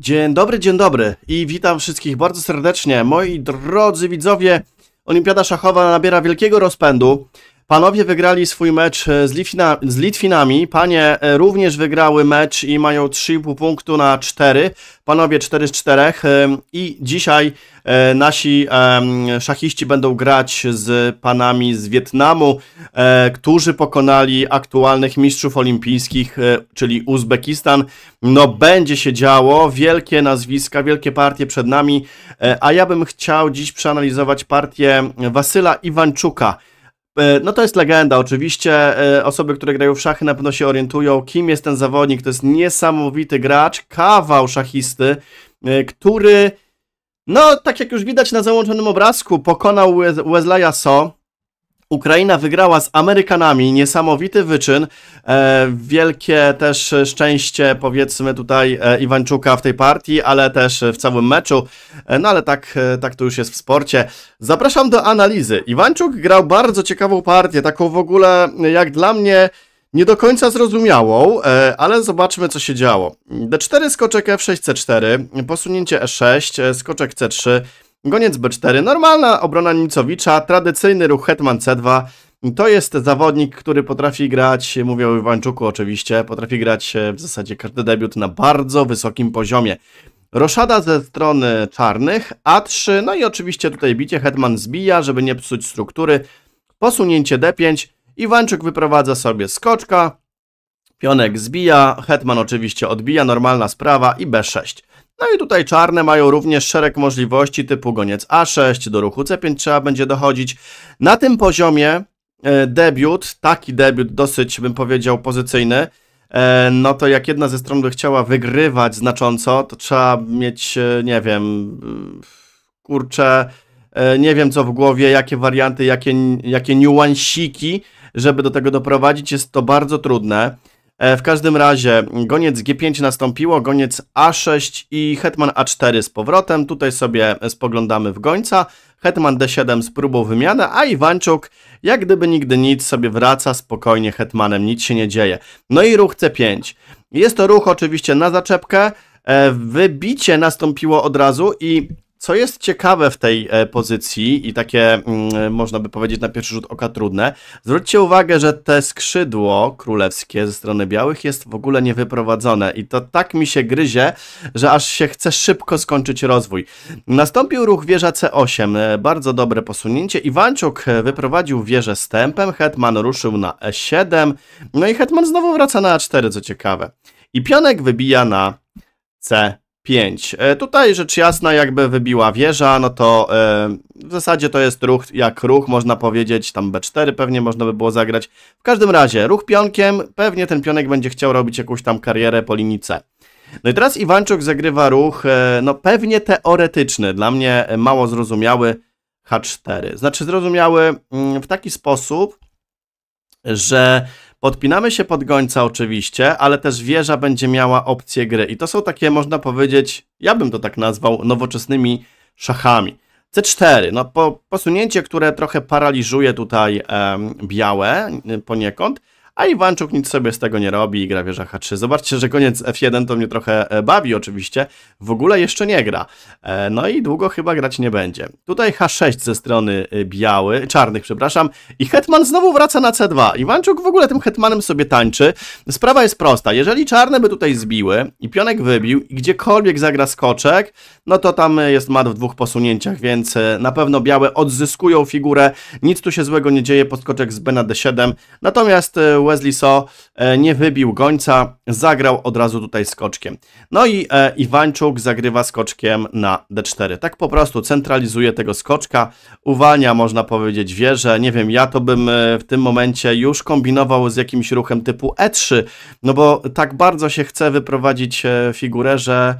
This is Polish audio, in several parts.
Dzień dobry, dzień dobry i witam wszystkich bardzo serdecznie. Moi drodzy widzowie, Olimpiada Szachowa nabiera wielkiego rozpędu. Panowie wygrali swój mecz e, z, Litwina, z Litwinami, panie e, również wygrały mecz i mają 3,5 punktu na 4, panowie 4 z 4 e, i dzisiaj nasi szachiści będą grać z panami z Wietnamu, którzy pokonali aktualnych mistrzów olimpijskich, czyli Uzbekistan. No będzie się działo, wielkie nazwiska, wielkie partie przed nami, a ja bym chciał dziś przeanalizować partię Wasyla Iwanczuka, E, no to jest legenda oczywiście. E, osoby, które grają w szachy na pewno się orientują, kim jest ten zawodnik. To jest niesamowity gracz, kawał szachisty, e, który, no tak jak już widać na załączonym obrazku, pokonał Wesleya So, Ukraina wygrała z Amerykanami, niesamowity wyczyn. E, wielkie też szczęście, powiedzmy tutaj, e, Iwańczuka w tej partii, ale też w całym meczu. E, no ale tak, e, tak to już jest w sporcie. Zapraszam do analizy. Iwańczuk grał bardzo ciekawą partię, taką w ogóle, jak dla mnie, nie do końca zrozumiałą, e, ale zobaczmy, co się działo. D4 skoczek F6, C4, posunięcie E6, e, skoczek C3. Goniec B4, normalna obrona Nicowicza, tradycyjny ruch Hetman C2. To jest zawodnik, który potrafi grać, mówię o Iwanczuku oczywiście, potrafi grać e, w zasadzie każdy debiut na bardzo wysokim poziomie. Roszada ze strony czarnych, A3, no i oczywiście tutaj bicie, Hetman zbija, żeby nie psuć struktury. Posunięcie D5, Iwanczuk wyprowadza sobie skoczka, pionek zbija, Hetman oczywiście odbija, normalna sprawa i B6. No i tutaj czarne mają również szereg możliwości typu goniec A6, do ruchu C5 trzeba będzie dochodzić. Na tym poziomie e, debiut, taki debiut dosyć bym powiedział pozycyjny, e, no to jak jedna ze stron by chciała wygrywać znacząco, to trzeba mieć, e, nie wiem, kurczę, nie wiem co w głowie, jakie warianty, jakie, jakie niuansiki, żeby do tego doprowadzić, jest to bardzo trudne. E, w każdym razie goniec G5 nastąpiło, goniec A6 i hetman A4 z powrotem. Tutaj sobie spoglądamy w gońca. Hetman D7 z próbą wymiany, a Iwanczuk jak gdyby nigdy nic sobie wraca spokojnie hetmanem, nic się nie dzieje. No i ruch C5. Jest to ruch oczywiście na zaczepkę, e, wybicie nastąpiło od razu i co jest ciekawe w tej e, pozycji i takie, mm, e, można by powiedzieć, na pierwszy rzut oka trudne, zwróćcie uwagę, że te skrzydło królewskie ze strony białych jest w ogóle niewyprowadzone i to tak mi się gryzie, że aż się chce szybko skończyć rozwój. Nastąpił ruch wieża C8, e, bardzo dobre posunięcie. Iwanczuk wyprowadził wieżę z tempem, Hetman ruszył na E7, no i Hetman znowu wraca na A4, co ciekawe. I pionek wybija na c 8 5. E, tutaj rzecz jasna, jakby wybiła wieża, no to e, w zasadzie to jest ruch jak ruch, można powiedzieć, tam B4 pewnie można by było zagrać. W każdym razie, ruch pionkiem, pewnie ten pionek będzie chciał robić jakąś tam karierę po linii C. No i teraz Iwanczuk zagrywa ruch, e, no pewnie teoretyczny, dla mnie mało zrozumiały H4. Znaczy zrozumiały mm, w taki sposób, że Podpinamy się pod gońca oczywiście, ale też wieża będzie miała opcję gry i to są takie, można powiedzieć, ja bym to tak nazwał, nowoczesnymi szachami. C4, no po, posunięcie, które trochę paraliżuje tutaj e, białe y, poniekąd, a Iwanczuk nic sobie z tego nie robi i gra wieża H3. Zobaczcie, że koniec F1 to mnie trochę e, bawi oczywiście, w ogóle jeszcze nie gra. E, no i długo chyba grać nie będzie. Tutaj H6 ze strony e, biały, czarnych przepraszam i Hetman znowu wraca na C2. Iwanczuk w ogóle tym Hetmanem sobie tańczy. Sprawa jest prosta, jeżeli czarne by tutaj zbiły i pionek wybił i gdziekolwiek zagra skoczek, no to tam jest mat w dwóch posunięciach, więc na pewno białe odzyskują figurę, nic tu się złego nie dzieje, podskoczek z B na D7, natomiast Wesley So e, nie wybił gońca, zagrał od razu tutaj skoczkiem. No i e, Iwańczuk zagrywa skoczkiem na D4. Tak po prostu centralizuje tego skoczka, uwalnia można powiedzieć wieżę. Nie wiem, ja to bym e, w tym momencie już kombinował z jakimś ruchem typu E3, no bo tak bardzo się chce wyprowadzić figurę, że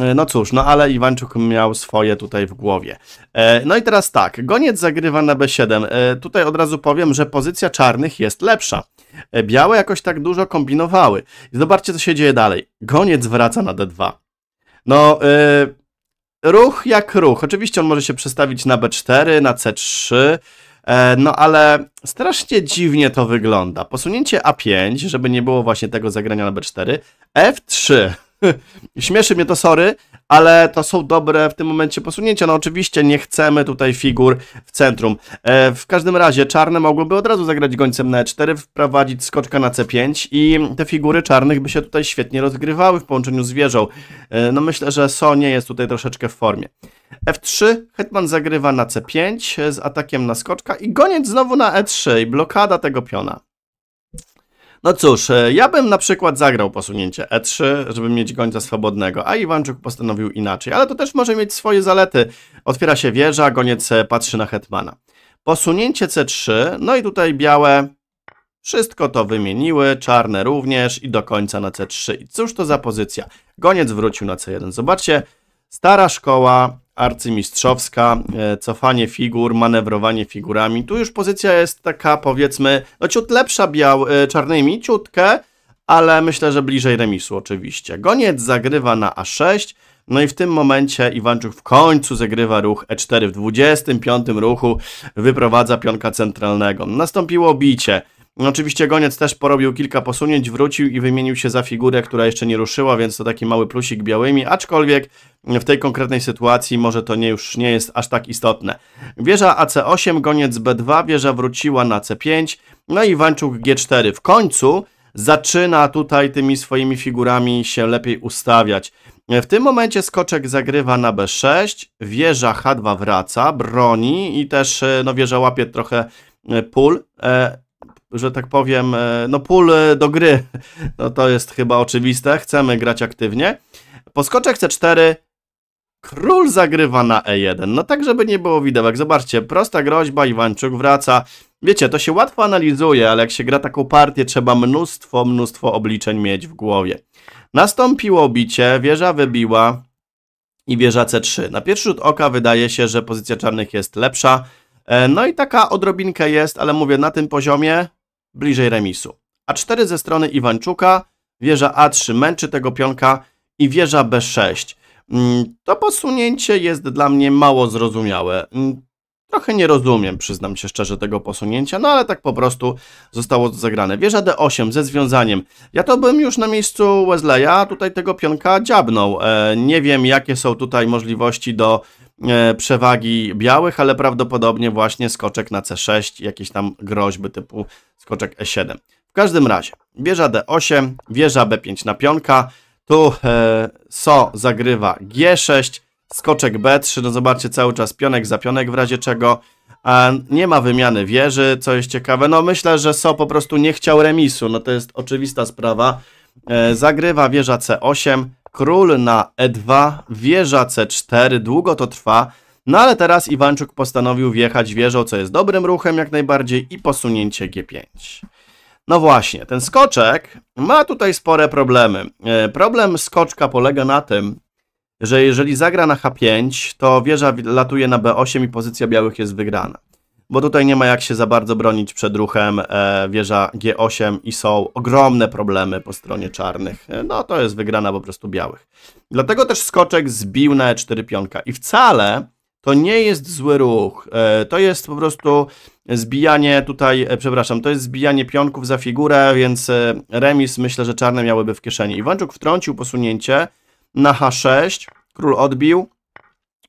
E, no cóż, no ale Iwańczuk miał swoje tutaj w głowie. E, no i teraz tak, Goniec zagrywa na B7. E, tutaj od razu powiem, że pozycja czarnych jest lepsza. Białe jakoś tak dużo kombinowały. zobaczcie, co się dzieje dalej. Goniec wraca na D2. No, ruch jak ruch. Oczywiście on może się przestawić na B4, na C3, no ale strasznie dziwnie to wygląda. Posunięcie A5, żeby nie było właśnie tego zagrania na B4, F3 Śmieszy mnie to, sorry, ale to są dobre w tym momencie posunięcia. No oczywiście nie chcemy tutaj figur w centrum. E, w każdym razie czarne mogłyby od razu zagrać gońcem na e4, wprowadzić skoczka na c5 i te figury czarnych by się tutaj świetnie rozgrywały w połączeniu z wieżą. E, no myślę, że Sonie jest tutaj troszeczkę w formie. f3, hetman zagrywa na c5 z atakiem na skoczka i goniec znowu na e3 i blokada tego piona. No cóż, e, ja bym na przykład zagrał posunięcie E3, żeby mieć gońca swobodnego, a Iwanczuk postanowił inaczej, ale to też może mieć swoje zalety. Otwiera się wieża, goniec e, patrzy na hetmana. Posunięcie C3, no i tutaj białe wszystko to wymieniły, czarne również i do końca na C3. I cóż to za pozycja? Goniec wrócił na C1. Zobaczcie, stara szkoła arcymistrzowska, e, cofanie figur, manewrowanie figurami. Tu już pozycja jest taka, powiedzmy, no ciut lepsza biał, e, czarnymi, ciutkę, ale myślę, że bliżej remisu oczywiście. Goniec zagrywa na A6, no i w tym momencie Iwanczuk w końcu zagrywa ruch E4. W 25 ruchu wyprowadza pionka centralnego. Nastąpiło bicie. No, oczywiście Goniec też porobił kilka posunięć, wrócił i wymienił się za figurę, która jeszcze nie ruszyła, więc to taki mały plusik białymi, aczkolwiek w tej konkretnej sytuacji może to nie, już nie jest aż tak istotne. Wieża AC8, Goniec B2, wieża wróciła na C5, no i Wańczuk G4. W końcu zaczyna tutaj tymi swoimi figurami się lepiej ustawiać. W tym momencie skoczek zagrywa na B6, wieża H2 wraca, broni i też e, no, wieża łapie trochę e, pól. E, że tak powiem, e, no pól e, do gry, no to jest chyba oczywiste, chcemy grać aktywnie. Poskoczek C4, król zagrywa na E1, no tak żeby nie było widełek, zobaczcie, prosta groźba, Iwańczuk wraca. Wiecie, to się łatwo analizuje, ale jak się gra taką partię, trzeba mnóstwo, mnóstwo obliczeń mieć w głowie. Nastąpiło bicie, wieża wybiła i wieża C3. Na pierwszy rzut oka wydaje się, że pozycja czarnych jest lepsza, e, no i taka odrobinka jest, ale mówię, na tym poziomie bliżej remisu. A4 ze strony Iwanczuka, wieża A3 męczy tego pionka i wieża B6. Mm, to posunięcie jest dla mnie mało zrozumiałe. Mm, trochę nie rozumiem, przyznam się szczerze, tego posunięcia, no ale tak po prostu zostało to zagrane. Wieża D8 ze związaniem. Ja to bym już na miejscu Wesleya tutaj tego pionka dziabnął. E, nie wiem, jakie są tutaj możliwości do E, przewagi białych, ale prawdopodobnie właśnie skoczek na C6, jakieś tam groźby typu skoczek E7. W każdym razie, wieża D8, wieża B5 na pionka, tu e, So zagrywa G6, skoczek B3, no zobaczcie, cały czas pionek za pionek w razie czego, e, nie ma wymiany wieży, co jest ciekawe, no myślę, że So po prostu nie chciał remisu, no to jest oczywista sprawa, e, zagrywa wieża C8, król na e2, wieża c4, długo to trwa, no ale teraz Iwanczuk postanowił wjechać wieżą, co jest dobrym ruchem jak najbardziej i posunięcie g5. No właśnie, ten skoczek ma tutaj spore problemy. E, problem skoczka polega na tym, że jeżeli zagra na h5, to wieża latuje na b8 i pozycja białych jest wygrana bo tutaj nie ma jak się za bardzo bronić przed ruchem e, wieża G8 i są ogromne problemy po stronie czarnych. E, no to jest wygrana po prostu białych. Dlatego też skoczek zbił na E4 pionka i wcale to nie jest zły ruch, e, to jest po prostu zbijanie tutaj, e, przepraszam, to jest zbijanie pionków za figurę, więc e, remis myślę, że czarne miałyby w kieszeni. Iwanczuk wtrącił posunięcie na H6, król odbił,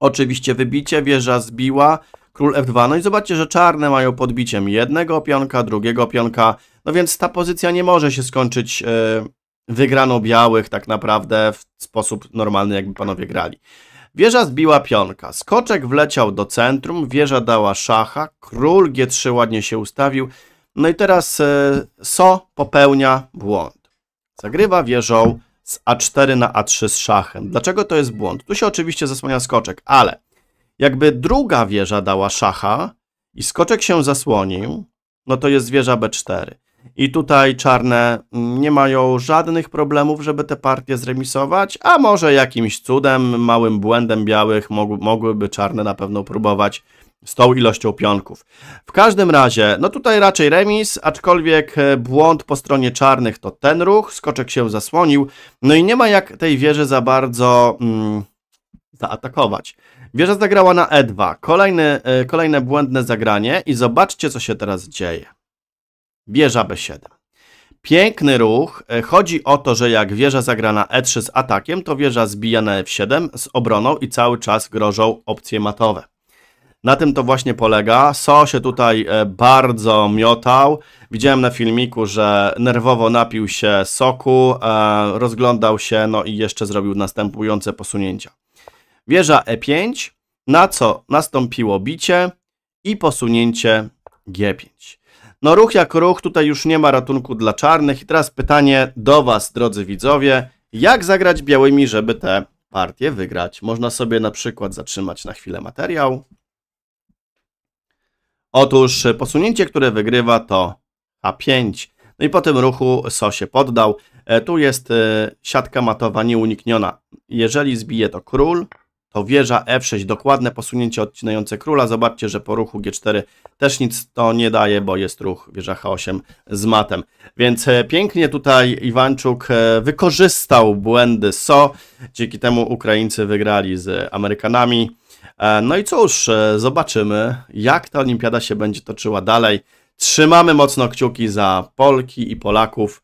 oczywiście wybicie, wieża zbiła, król f2. No i zobaczcie, że czarne mają podbiciem jednego pionka, drugiego pionka, no więc ta pozycja nie może się skończyć yy, e, wygraną białych tak naprawdę w sposób normalny, jakby panowie grali. Wieża zbiła pionka, skoczek wleciał do centrum, wieża dała szacha, król g3 ładnie się ustawił, no i teraz yy, So popełnia błąd. Zagrywa wieżą z a4 na a3 z szachem. Dlaczego to jest błąd? Tu się oczywiście zasłania skoczek, ale jakby druga wieża dała szacha i skoczek się zasłonił, no to jest wieża B4. I tutaj czarne mm, nie mają żadnych problemów, żeby tę partię zremisować, a może jakimś cudem, małym błędem białych mogłyby czarne na pewno próbować z tą ilością pionków. W każdym razie, no tutaj raczej remis, aczkolwiek e, błąd po stronie czarnych to ten ruch, skoczek się zasłonił, no i nie ma jak tej wieży za bardzo mm, zaatakować. Wieża zagrała na E2. Kolejny, e, kolejne błędne zagranie i zobaczcie, co się teraz dzieje. Wieża B7. Piękny ruch. E, chodzi o to, że jak wieża zagra na E3 z atakiem, to wieża zbija na F7 z obroną i cały czas grożą opcje matowe. Na tym to właśnie polega. So się tutaj e, bardzo miotał. Widziałem na filmiku, że nerwowo napił się soku, rozglądał się, no i jeszcze zrobił następujące posunięcia wieża E5, na co nastąpiło bicie i posunięcie G5. No ruch jak ruch, tutaj już nie ma ratunku dla czarnych i teraz pytanie do Was, drodzy widzowie, jak zagrać białymi, żeby te partie wygrać? Można sobie na przykład zatrzymać na chwilę materiał. Otóż posunięcie, które wygrywa to A5. No i po tym ruchu So się poddał. E, tu jest e, siatka matowa nieunikniona. Jeżeli zbije to król, to wieża F6, dokładne posunięcie odcinające króla. Zobaczcie, że po ruchu G4 też nic to nie daje, bo jest ruch wieża H8 z matem. Więc e, pięknie tutaj Iwanczuk e, wykorzystał błędy SO. Dzięki temu Ukraińcy wygrali z Amerykanami. E, no i cóż, zobaczymy, jak ta olimpiada się będzie toczyła dalej. Trzymamy mocno kciuki za Polki i Polaków.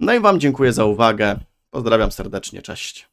No i Wam dziękuję za uwagę. Pozdrawiam serdecznie, cześć.